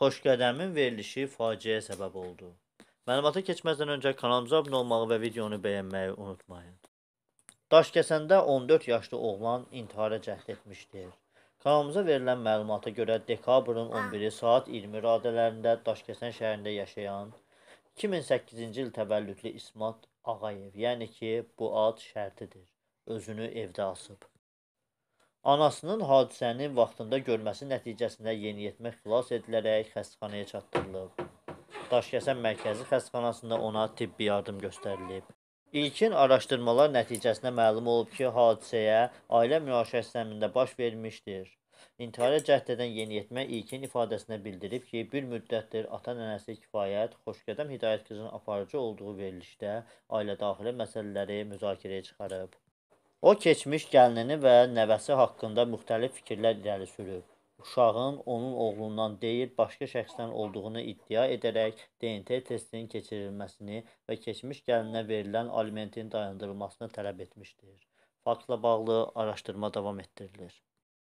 Xoşqədəmin verilişi faciəyə səbəb oldu. Məlumata keçməzdən öncə kanalımıza abunə olmağı və videonu bəyənməyi unutmayın. Daşkəsəndə 14 yaşlı oğlan intihara cəhd etmişdir. Kanalımıza verilən məlumata görə dekabrın 11-i saat 20 radələrində Daşkəsən şəhərində yaşayan 2008-ci il təvəllüdlü İsmat Ağayev, yəni ki, bu ad şərtidir, özünü evdə asıb. Anasının hadisəni vaxtında görməsi nəticəsində yeniyetmə xilas edilərək xəstəxanaya çatdırılıb. Daşkəsən mərkəzi xəstəxanasında ona tibbi yardım göstərilib. İlkin araşdırmalar nəticəsində məlum olub ki, hadisəyə ailə müaşirəsi zəminində baş vermişdir. İntihara cəhd edən yeniyetmə İlkin ifadəsində bildirib ki, bir müddətdir ata nənəsi kifayət Xoşqədəm Hidayət qızının aparıcı olduğu verilişdə ailə daxili məsələləri müzakirəyə çıxarıb. O keçmiş gəlinini və nəvəsi haqqında müxtəlif fikirlər irəli sürür. Uşağın onun oğlundan deyil, başqa şəxsdən olduğunu iddia edərək DNT testinin keçirilməsini və keçmiş gəlinə verilən alimentin dayandırılmasını tələb etmişdir. Faktla bağlı araşdırma davam etdirilir.